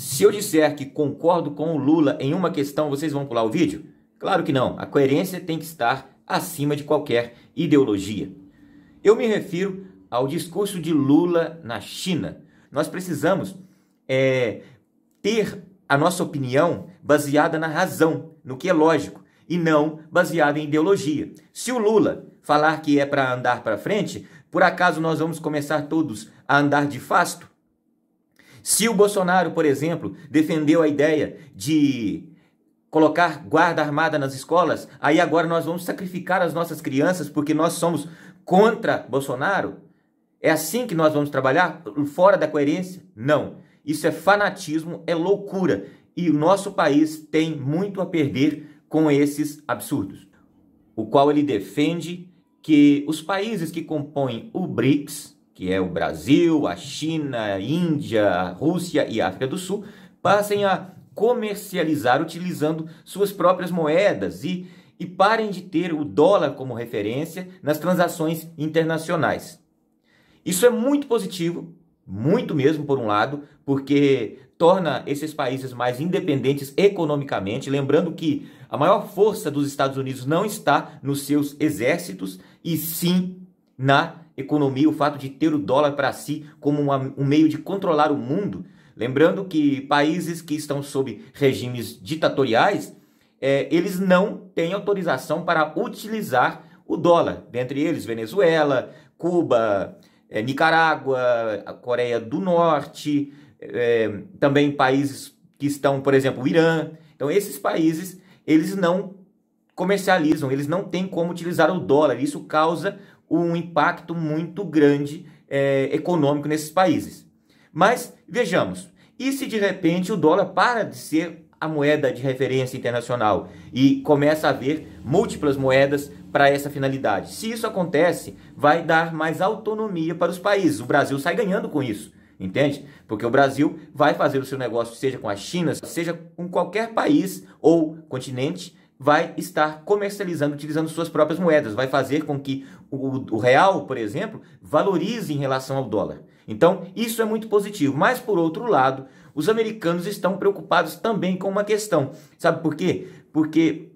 Se eu disser que concordo com o Lula em uma questão, vocês vão pular o vídeo? Claro que não. A coerência tem que estar acima de qualquer ideologia. Eu me refiro ao discurso de Lula na China. Nós precisamos é, ter a nossa opinião baseada na razão, no que é lógico, e não baseada em ideologia. Se o Lula falar que é para andar para frente, por acaso nós vamos começar todos a andar de fasto? Se o Bolsonaro, por exemplo, defendeu a ideia de colocar guarda armada nas escolas, aí agora nós vamos sacrificar as nossas crianças porque nós somos contra Bolsonaro? É assim que nós vamos trabalhar? Fora da coerência? Não. Isso é fanatismo, é loucura. E o nosso país tem muito a perder com esses absurdos. O qual ele defende que os países que compõem o BRICS, que é o Brasil, a China, a Índia, a Rússia e a África do Sul, passem a comercializar utilizando suas próprias moedas e, e parem de ter o dólar como referência nas transações internacionais. Isso é muito positivo, muito mesmo, por um lado, porque torna esses países mais independentes economicamente, lembrando que a maior força dos Estados Unidos não está nos seus exércitos, e sim na economia, o fato de ter o dólar para si como uma, um meio de controlar o mundo. Lembrando que países que estão sob regimes ditatoriais, é, eles não têm autorização para utilizar o dólar. Dentre eles, Venezuela, Cuba, é, Nicarágua, a Coreia do Norte, é, também países que estão, por exemplo, o Irã. Então, esses países, eles não comercializam, eles não têm como utilizar o dólar. Isso causa um impacto muito grande é, econômico nesses países. Mas vejamos, e se de repente o dólar para de ser a moeda de referência internacional e começa a haver múltiplas moedas para essa finalidade? Se isso acontece, vai dar mais autonomia para os países. O Brasil sai ganhando com isso. Entende? Porque o Brasil vai fazer o seu negócio, seja com a China, seja com qualquer país ou continente, vai estar comercializando, utilizando suas próprias moedas, vai fazer com que o, o, real, por exemplo, valorize em relação ao dólar. Então, isso é muito positivo. Mas, por outro lado, os americanos estão preocupados também com uma questão. Sabe por quê? Porque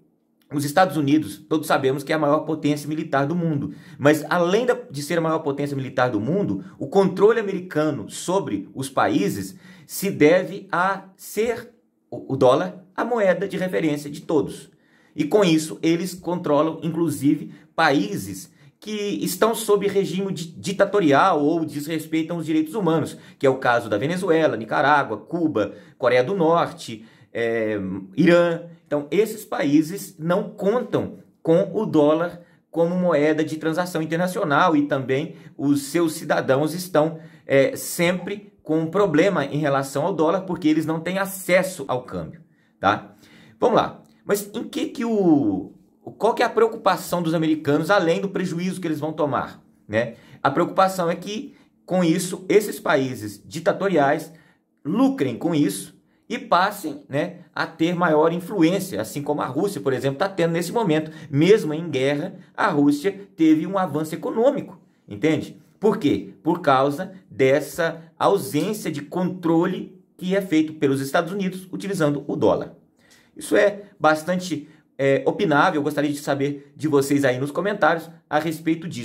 os Estados Unidos, todos sabemos que é a maior potência militar do mundo, mas além de ser a maior potência militar do mundo, o controle americano sobre os países se deve a ser o dólar a moeda de referência de todos. E com isso, eles controlam, inclusive, países que estão sob regime ditatorial ou desrespeitam os direitos humanos, que é o caso da Venezuela, Nicarágua, Cuba, Coreia do Norte, é, Irã. Então, esses países não contam com o dólar como moeda de transação internacional e também os seus cidadãos estão é, sempre com um problema em relação ao dólar porque eles não têm acesso ao câmbio. Tá? Vamos lá. Mas em que que o qual que é a preocupação dos americanos além do prejuízo que eles vão tomar, né? A preocupação é que com isso esses países ditatoriais lucrem com isso e passem, né, a ter maior influência, assim como a Rússia, por exemplo, está tendo nesse momento, mesmo em guerra, a Rússia teve um avanço econômico, entende? Por quê? Por causa dessa ausência de controle que é feito pelos Estados Unidos utilizando o dólar. Isso é bastante é, opinável, eu gostaria de saber de vocês aí nos comentários a respeito disso.